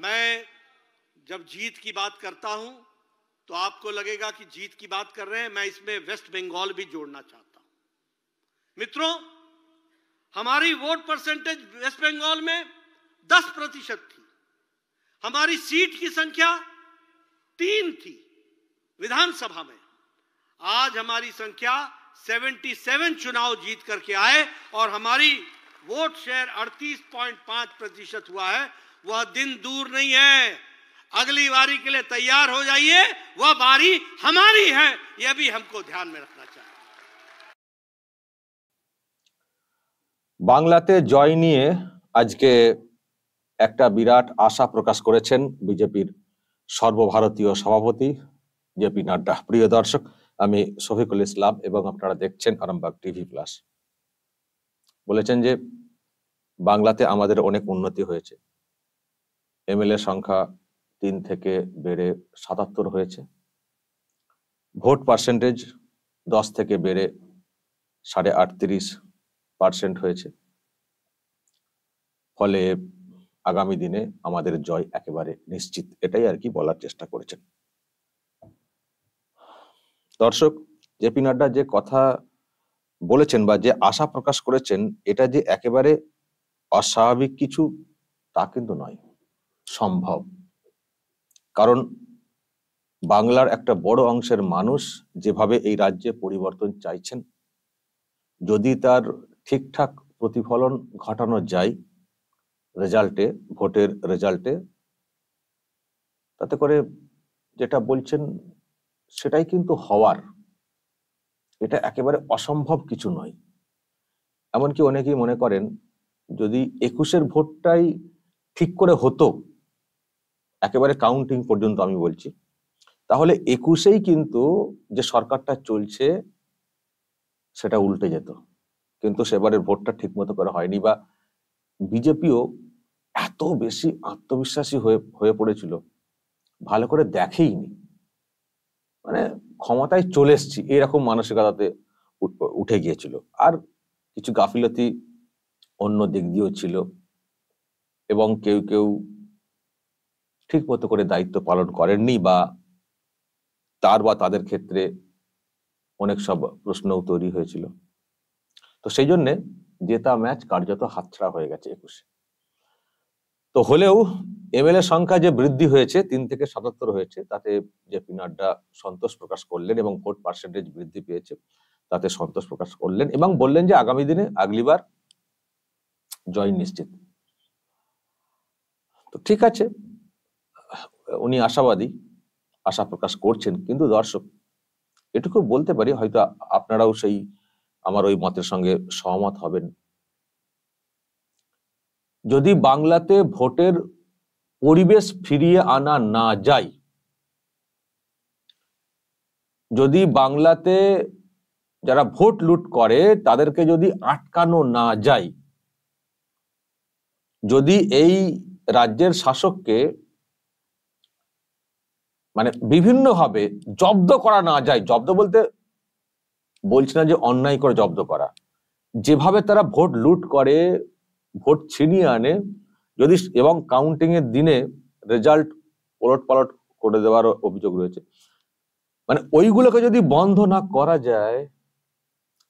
मैं जब जीत की बात करता हूं तो आपको लगेगा कि जीत की बात कर रहे हैं मैं इसमें वेस्ट बंगाल भी जोड़ना चाहता हूं मित्रों हमारी वोट परसेंटेज वेस्ट बंगाल में 10 प्रतिशत थी हमारी सीट की संख्या तीन थी विधानसभा में आज हमारी संख्या 77 चुनाव जीत करके आए और हमारी वोट शेयर 38.5 प्रतिशत हुआ है वह दिन दूर नहीं है अगली बारी के लिए तैयार हो जाइए वह बारी हमारी है यह अभी हमको ध्यान में रखना चाहिए बांग्लादेशে জয় নিয়ে আজকে একটা বিরাট আশা প্রকাশ করেছেন বিজেপির সর্বভারতীয় সভাপতি জিপি নাড় প্রিয় দর্শক আমি সফি কুলে الاسلام এবং আপনারা দেখছেন গরমবাগ টিভি প্লাস বলেছেন যে বাংলাতে আমাদের অনেক উন্নতি হয়েছে এমএলএ সংখ্যা তিন থেকে বেড়ে সাতাত্তর হয়েছে ভোট পার্সেন্টেজ দশ থেকে বেড়ে সাড়ে আটত্রিশ পার্সেন্ট হয়েছে ফলে আগামী দিনে আমাদের জয় একেবারে নিশ্চিত এটাই আর কি বলার চেষ্টা করেছেন দর্শক জেপি নাড্ডা যে কথা বলেছেন বা যে আশা প্রকাশ করেছেন এটা যে একেবারে অস্বাভাবিক কিছু তা কিন্তু নয় সম্ভব কারণ বাংলার একটা বড় অংশের মানুষ যেভাবে এই রাজ্যে পরিবর্তন চাইছেন যদি তার ঠিকঠাক প্রতিফলন ঘটানো যায় রেজাল্টে ভোটের রেজাল্টে তাতে করে যেটা বলছেন সেটাই কিন্তু হওয়ার এটা একেবারে অসম্ভব কিছু নয় এমনকি অনেকেই মনে করেন যদি একুশের ভোটটাই ঠিক করে হতো একেবারে কাউন্টিং পর্যন্ত আমি বলছি তাহলে একুশেই কিন্তু যে সরকারটা চলছে সেটা উল্টে যেত কিন্তু সেবারের ভোটটা ঠিক মতো করা হয়নি বা বিজেপিও এত বেশি আত্মবিশ্বাসী হয়ে হয়ে পড়েছিল ভালো করে দেখেইনি মানে ক্ষমতায় চলে এসছি এরকম মানসিকতাতে উঠে গিয়েছিল আর কিছু গাফিলতি অন্য দিক দিয়েও ছিল এবং কেউ কেউ ঠিক মতো করে দায়িত্ব পালন করেননি বা তার বা তাদের ক্ষেত্রে অনেক সব প্রশ্নও তৈরি হয়েছিল তো সেই জন্যে জেতা ম্যাচ কার্যত হাতছাড়া হয়ে গেছে একুশে তো হলেও এমএলএ সংখ্যা যে বৃদ্ধি হয়েছে তিন থেকে সাতাত্তর হয়েছে তাতে যে নাড্ডা সন্তোষ প্রকাশ করলেন এবং ভোট পার্সেন্টেজ বৃদ্ধি পেয়েছে তাতে সন্তোষ প্রকাশ করলেন এবং বললেন যে আগামী দিনে আগলিবার জয় নিশ্চিত তো ঠিক আছে উনি আশাবাদী আশা প্রকাশ করছেন কিন্তু দর্শক এটুকু বলতে পারি হয়তো আপনারাও সেই আমার ওই মতের সঙ্গে সহমত হবেন যদি বাংলাতে ভোটের পরিবেশ ফিরিয়ে আনা না যায় যদি বাংলাতে যারা ভোট লুট করে তাদেরকে যদি আটকানো না যায় যদি এই রাজ্যের শাসককে মানে বিভিন্নভাবে জব্দ করা না যায় জব্দ বলতে বলছি না যে অন্যায় করে জব্দ করা যেভাবে তারা ভোট লুট করে ভোট ছিনিয়ে আনে যদি এবং কাউন্টিং এর দিনে রেজাল্ট ওলট পালট করে দেওয়ার অভিযোগ রয়েছে মানে ওইগুলোকে যদি বন্ধ না করা যায়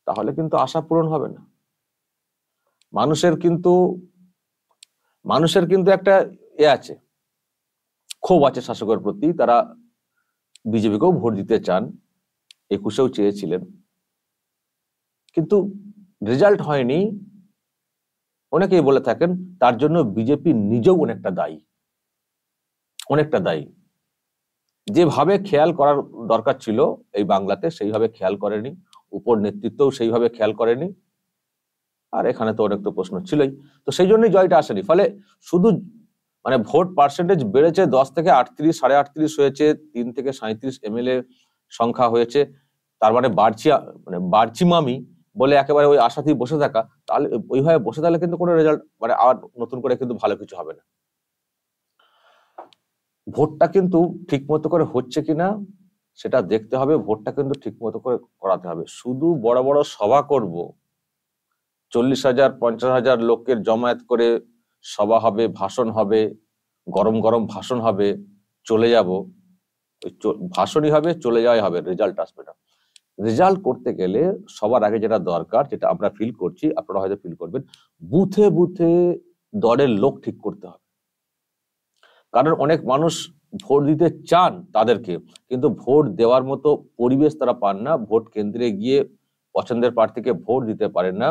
তাহলে কিন্তু আশা পূরণ হবে না মানুষের কিন্তু মানুষের কিন্তু একটা এ আছে ক্ষোভ আছে শাসকের প্রতি তারা বিজেপিকেও ভোট দিতে চান একুশেও চেয়েছিলেন কিন্তু রেজাল্ট হয়নি অনেকেই বলে থাকেন তার জন্য বিজেপি নিজেও অনেকটা দায়ী অনেকটা দায়ী যেভাবে খেয়াল করার দরকার ছিল এই বাংলাতে সেইভাবে খেয়াল করেনি উপর নেতৃত্বও সেইভাবে খেয়াল করেনি আর এখানে তো অনেক তো প্রশ্ন ছিলই তো সেই জন্যই জয়টা আসেনি ফলে শুধু মানে ভোট পার্সেন্টেজ বেড়েছে দশ থেকে আটত্রিশ সাড়ে আটত্রিশ হয়েছে তিন থেকে সাঁত্রিশ এমএলএ সংখ্যা হয়েছে তার মানে বাড়ছি মানে বাড়ছি মামি বলে একেবারে ওই আশাতেই বসে থাকা তাহলে ওইভাবে বসে থাকলে কিন্তু কোনো রেজাল্ট মানে আর নতুন করে কিন্তু ভালো কিছু হবে না ভোটটা কিন্তু ঠিক মতো করে হচ্ছে কিনা সেটা দেখতে হবে ভোটটা কিন্তু ঠিক মতো করে করাতে হবে শুধু বড় বড় সভা করব চল্লিশ হাজার পঞ্চাশ হাজার লোকের জমায়েত করে সভা হবে ভাষণ হবে গরম গরম ভাষণ হবে চলে যাব ভাষণই হবে চলে যাওয়াই হবে রেজাল্ট আসবে না রেজাল্ট করতে গেলে সবার আগে যেটা দরকার যেটা আমরা ফিল করছি আপনারা হয়তো ফিল করবেন বুথে বুথে দলের লোক ঠিক করতে হবে কারণ অনেক মানুষ ভোট দিতে চান তাদেরকে কিন্তু ভোট দেওয়ার মতো পরিবেশ তারা পান না ভোট কেন্দ্রে গিয়ে পছন্দের প্রার্থীকে ভোট দিতে পারেন না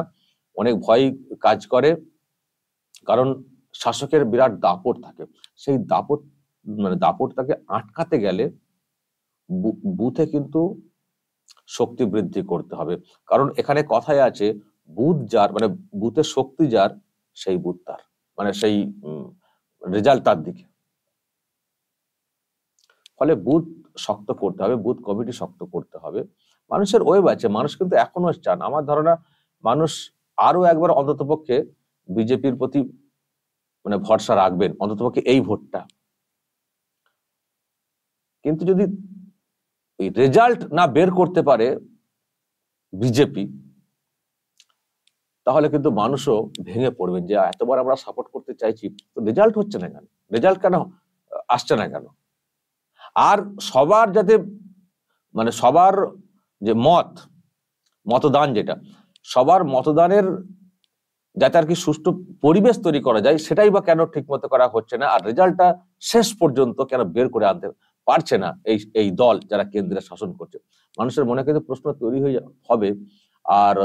অনেক ভয় কাজ করে কারণ শাসকের বিরাট দাপট থাকে সেই দাপট মানে দাপটটাকে আটকাতে গেলে বুথে কিন্তু শক্তি বৃদ্ধি করতে হবে কারণ এখানে কথায় আছে বুধ যার মানে বুথের শক্তি যার সেই বুধ তার মানে সেই রেজাল্ট তার দিকে ফলে বুথ শক্ত করতে হবে বুথ কমিটি শক্ত করতে হবে মানুষের ওয়েব আছে মানুষ কিন্তু এখনো চান আমার ধারণা মানুষ আরো একবার অন্তত পক্ষে বিজেপির প্রতি মানে ভরসা রাখবেন অন্তত পক্ষে এই ভোটটা কিন্তু যদি ওই রেজাল্ট না বের করতে পারে বিজেপি তাহলে কিন্তু মানুষও ভেঙে পড়বেন যে এতবার আমরা সাপোর্ট করতে চাইছি তো রেজাল্ট হচ্ছে না কেন রেজাল্ট কেন আসছে না কেন আর সবার যাতে মানে সবার যে মত মতদান যেটা সবার মতদানের যাতে আর কি সুষ্ঠু পরিবেশ তৈরি করা যায় সেটাই বা কেন ঠিক মতো করা হচ্ছে না আর রেজাল্টটা শেষ পর্যন্ত কেন বের করে আনতে পারছে না এই এই দল যারা কেন্দ্রে শাসন করছে মানুষের মনে কিন্তু প্রশ্ন তৈরি হয়ে হবে আর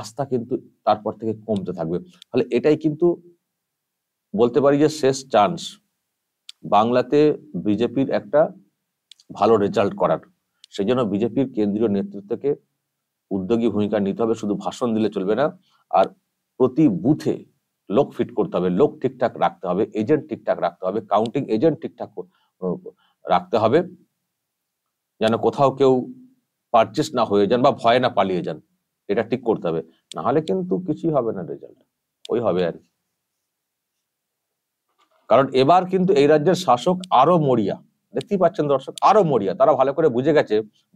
আস্থা কিন্তু তারপর থেকে কমতে থাকবে তাহলে এটাই কিন্তু বলতে পারি যে শেষ চান্স বাংলাতে বিজেপির একটা ভালো রেজাল্ট করার সেই জন্য বিজেপির কেন্দ্রীয় নেতৃত্বকে উদ্যোগী ভূমিকা নিতে হবে শুধু ভাষণ দিলে চলবে না আর প্রতি বুথে লোক ফিট করতে হবে লোক ঠিকঠাক রাখতে হবে এজেন্ট ঠিকঠাক রাখতে হবে কাউন্টিং এজেন্ট ঠিকঠাক রাখতে হবে যেন কোথাও কেউ পারচেস না হয়ে যান বা ভয়ে না পালিয়ে যান এটা ঠিক করতে হবে না হলে কিন্তু কিছুই হবে না রেজাল্ট ওই হবে আর কারণ এবার কিন্তু এই রাজ্যের শাসক আরো মরিয়া দেখতেই পাচ্ছেন দর্শক আরো মরিয়া তারা ভালো করে বুঝে গেছে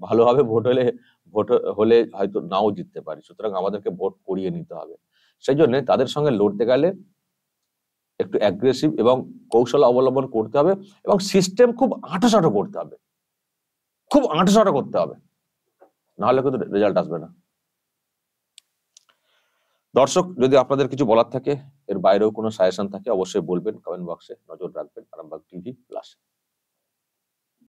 ভালোভাবে ভোট হলে ভোট হলে হয়তো নাও জিততে পারি সুতরাং আমাদেরকে ভোট করিয়ে নিতে হবে সেই জন্য তাদের সঙ্গে লড়তে গেলে একটু অ্যাগ্রেসিভ এবং কৌশল অবলম্বন করতে হবে এবং সিস্টেম খুব আঁটোসাঁটো করতে হবে খুব আঁটোসাঁটো করতে হবে নাহলে কিন্তু রেজাল্ট আসবে না দর্শক যদি আপনাদের কিছু বলার থাকে এর বাইরেও কোনো সাজেশন থাকে অবশ্যই বলবেন কমেন্ট বক্সে নজর রাখবেন আরামবাগ টিভি প্লাসে